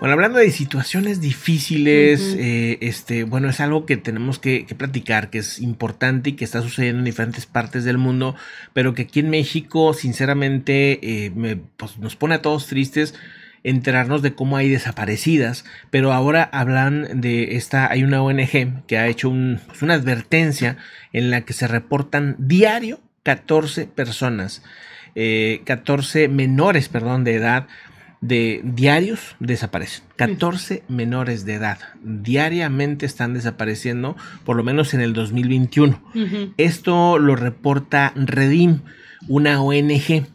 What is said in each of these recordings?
Bueno, hablando de situaciones difíciles, eh, este, bueno, es algo que tenemos que, platicar, que es importante y que está sucediendo en diferentes partes del mundo, pero que aquí en México, sinceramente, eh, pues, nos pone a todos tristes enterarnos de cómo hay desaparecidas, pero ahora hablan de esta, hay una ONG que ha hecho pues, una advertencia en la que se reportan diario 14 personas. 14 eh, menores, perdón, de edad de diarios desaparecen. 14 menores de edad diariamente están desapareciendo, por lo menos en el 2021. Esto lo reporta Redim, una ONG.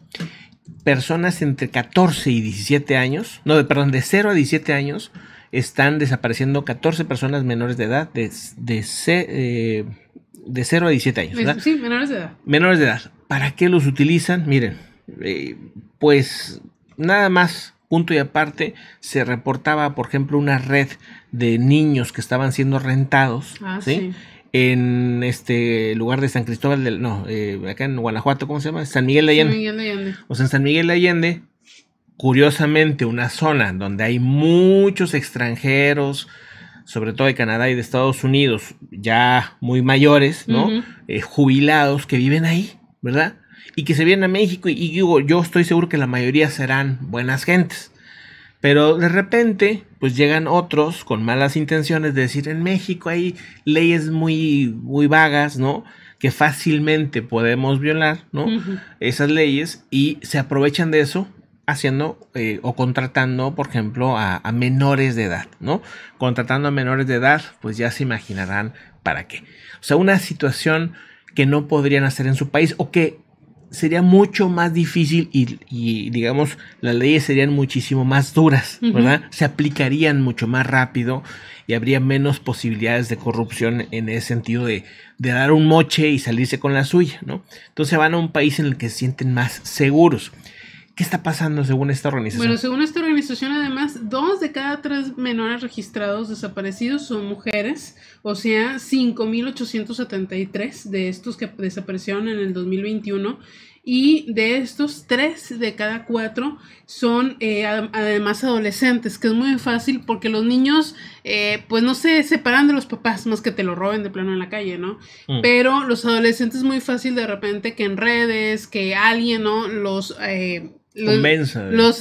Personas entre 14 y 17 años, no, perdón, de 0 a 17 años, están desapareciendo 14 personas menores de edad de, de, 0 eh, a 17 años. Sí, menores de edad. Menores de edad. ¿Para qué los utilizan? Miren, eh, pues nada más Junto y aparte se reportaba, por ejemplo, una red de niños que estaban siendo rentados, ah, En este lugar de San Cristóbal del, no, eh, acá en Guanajuato, ¿cómo se llama? San Miguel de Allende. O sea, en San Miguel de Allende, curiosamente, una zona donde hay muchos extranjeros, sobre todo de Canadá y de Estados Unidos, ya muy mayores, ¿no? Eh, jubilados que viven ahí, ¿verdad? Y que se vienen a México y, digo, yo estoy seguro que la mayoría serán buenas gentes. Pero de repente, pues llegan otros con malas intenciones de decir, en México hay leyes muy, muy vagas, ¿no? Que fácilmente podemos violar, ¿no? Esas leyes y se aprovechan de eso haciendo eh, o contratando, por ejemplo, a, a, menores de edad, ¿no? Contratando a menores de edad, pues ya se imaginarán para qué. O sea, una situación que no podrían hacer en su país o que sería mucho más difícil y, digamos, las leyes serían muchísimo más duras, ¿verdad? Se aplicarían mucho más rápido y habría menos posibilidades de corrupción en ese sentido de, dar un moche y salirse con la suya, ¿no? Entonces van a un país en el que se sienten más seguros. ¿Qué está pasando según esta organización? Bueno, según esta además, dos de cada tres menores registrados desaparecidos son mujeres, o sea, 5.873 de estos que desaparecieron en el 2021 y de estos, tres de cada cuatro son eh, además adolescentes, que es muy fácil porque los niños, eh, pues no se separan de los papás, más que te lo roben de plano en la calle, ¿no? Mm. Pero los adolescentes es muy fácil de repente que en redes, que alguien, ¿no? Los... Eh, los,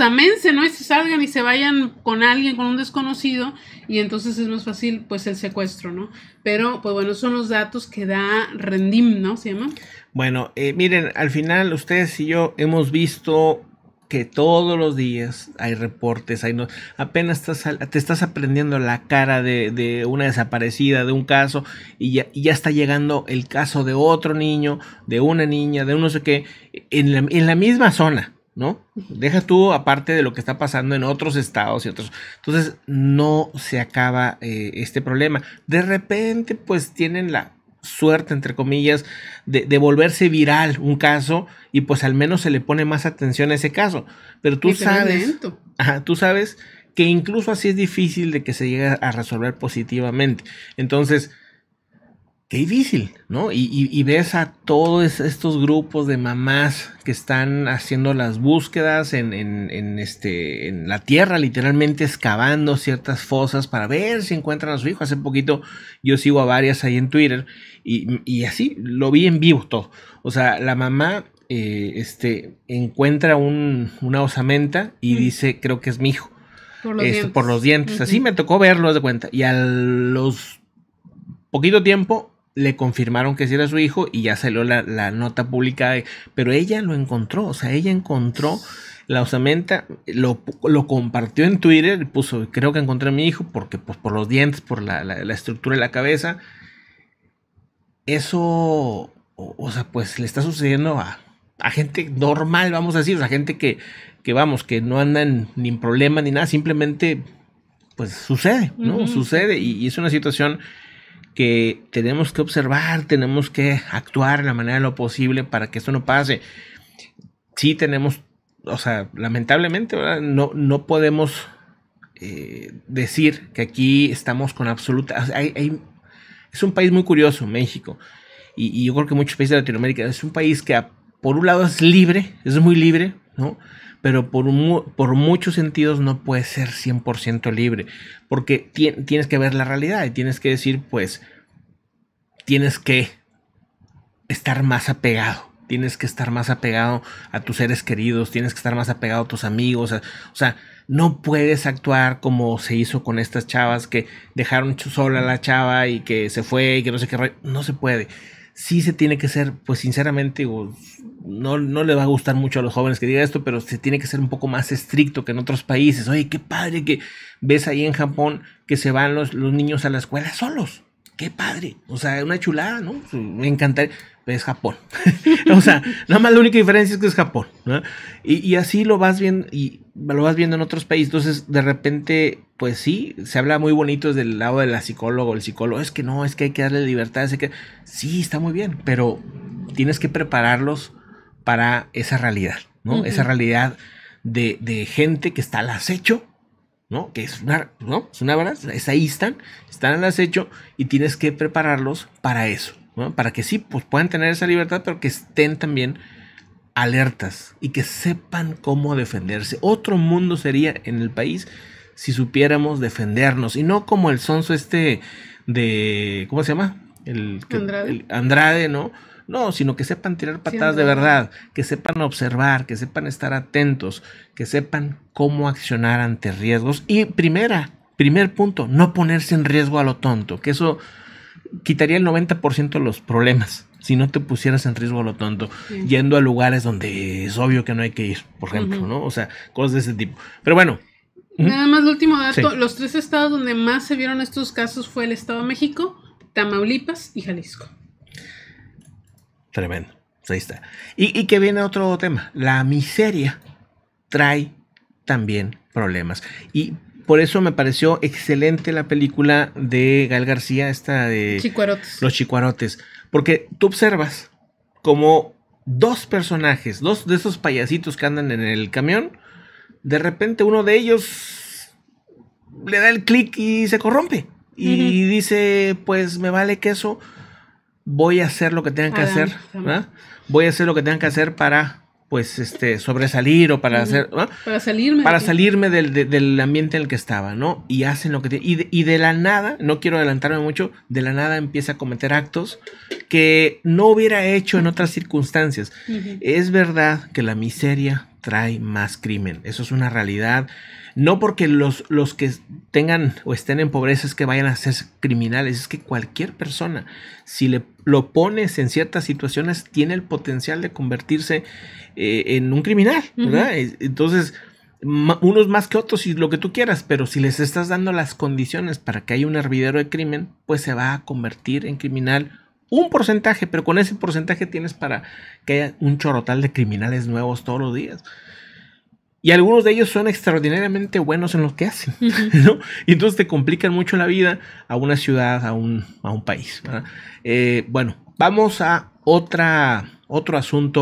amense, ¿no? Y se salgan y se vayan con alguien, con un desconocido, y entonces es más fácil, pues, el secuestro, ¿no? Pero, pues bueno, son los datos que da Rendim, ¿no? Se llama. Bueno, eh, miren, al final ustedes y yo hemos visto que todos los días hay reportes, hay no, apenas estás, te estás aprendiendo la cara de, de una desaparecida, de un caso, y ya, ya, está llegando el caso de otro niño, de una niña, de uno, no sé qué, en la, en la misma zona. ¿no? Deja tú aparte de lo que está pasando en otros estados y otros. Entonces, no se acaba eh, este problema. De repente, pues tienen la suerte, entre comillas, de, volverse viral un caso y pues al menos se le pone más atención a ese caso. Pero tú sabes, tú sabes que incluso así es difícil de que se llegue a resolver positivamente. Entonces, qué difícil, ¿no? Y, ves a todos estos grupos de mamás que están haciendo las búsquedas en, este, en la tierra, literalmente excavando ciertas fosas para ver si encuentran a su hijo. Hace poquito yo sigo a varias ahí en Twitter y, así lo vi en vivo todo. O sea, la mamá eh, este, encuentra una osamenta y dice, creo que es mi hijo. Por los este, dientes. Así me tocó verlo, de cuenta. Y a los poquito tiempo le confirmaron que sí era su hijo y ya salió la, nota pública pero ella lo encontró, o sea, ella encontró la osamenta, lo, compartió en Twitter, puso, creo que encontré a mi hijo, porque pues por los dientes, por la, estructura de la cabeza. Eso, o, sea, pues le está sucediendo a, a gente normal, vamos a decir, o sea, gente que, vamos, que no andan ni en problema ni nada, simplemente pues sucede, ¿no? Sucede y, y, es una situación que tenemos que observar, tenemos que actuar de la manera de lo posible para que esto no pase. Sí tenemos, o sea, lamentablemente, No, no podemos eh, decir que aquí estamos con absoluta... es un país muy curioso, México, y, y, yo creo que muchos países de Latinoamérica, es un país que por un lado es libre, es muy libre, ¿no? pero por, por muchos sentidos no puedes ser 100% libre, porque tienes que ver la realidad y tienes que decir, pues, tienes que estar más apegado tienes que estar más apegado a tus seres queridos, tienes que estar más apegado a tus amigos. O sea, no puedes actuar como se hizo con estas chavas que dejaron sola a la chava y que se fue y que no sé qué. No se puede. Sí se tiene que ser, pues sinceramente, digo, no, no le va a gustar mucho a los jóvenes que diga esto, pero se tiene que ser un poco más estricto que en otros países. Oye, qué padre que ves ahí en Japón que se van los, los niños a la escuela solos. Qué padre. O sea, una chulada, ¿no? Me encantaría. Pero es Japón. o sea, nada más la única diferencia es que es Japón. Y, y, así lo vas viendo, y lo vas viendo en otros países. Entonces, de repente, pues sí, se habla muy bonito desde el lado de la psicólogo, el psicólogo. Es que no, es que hay que darle libertad. Que... Sí, está muy bien, pero tienes que prepararlos para esa realidad, ¿no? Esa realidad de, gente que está al acecho, ¿no? Que es una, ¿no? Es una verdad, es ahí están, están al acecho y tienes que prepararlos para eso, ¿no? Para que sí, pues puedan tener esa libertad, pero que estén también alertas y que sepan cómo defenderse. Otro mundo sería en el país si supiéramos defendernos y no como el sonso este de, ¿cómo se llama? Andrade. el Andrade, ¿no? No, sino que sepan tirar patadas de verdad, que sepan observar, que sepan estar atentos, que sepan cómo accionar ante riesgos. Y primera, primer punto, no ponerse en riesgo a lo tonto, que eso quitaría el 90% de los problemas si no te pusieras en riesgo a lo tonto, yendo a lugares donde es obvio que no hay que ir, por ejemplo, ¿no? O sea, cosas de ese tipo. Pero bueno. ¿Mm? Nada más, el último dato: los tres estados donde más se vieron estos casos fue el Estado de México, Tamaulipas y Jalisco. Tremendo. Ahí está. Y, que viene otro tema. La miseria trae también problemas. Y por eso me pareció excelente la película de Gal García, esta de Los Chicuarotes. Porque tú observas como dos personajes, dos de esos payasitos que andan en el camión, de repente uno de ellos le da el clic y se corrompe. Y dice, pues me vale queso. eso voy a hacer lo que tengan que hacer, Voy a hacer lo que tengan que hacer para pues este sobresalir o para hacer para salirme para salirme del, ambiente en el que estaba no y hacen lo que y, de, la nada no quiero adelantarme mucho de la nada empieza a cometer actos que no hubiera hecho en otras circunstancias es verdad que la miseria trae más crimen. Eso es una realidad. No porque los, los que tengan o estén en pobreza es que vayan a ser criminales, es que cualquier persona, si le, lo pones en ciertas situaciones, tiene el potencial de convertirse eh, en un criminal, Entonces, unos más que otros y lo que tú quieras, pero si les estás dando las condiciones para que haya un hervidero de crimen, pues se va a convertir en criminal un porcentaje, pero con ese porcentaje tienes para que haya un chorrotal de criminales nuevos todos los días. Y algunos de ellos son extraordinariamente buenos en lo que hacen, ¿no? Y entonces te complican mucho la vida a una ciudad, a un, a un país. Eh, bueno, vamos a otra, otro asunto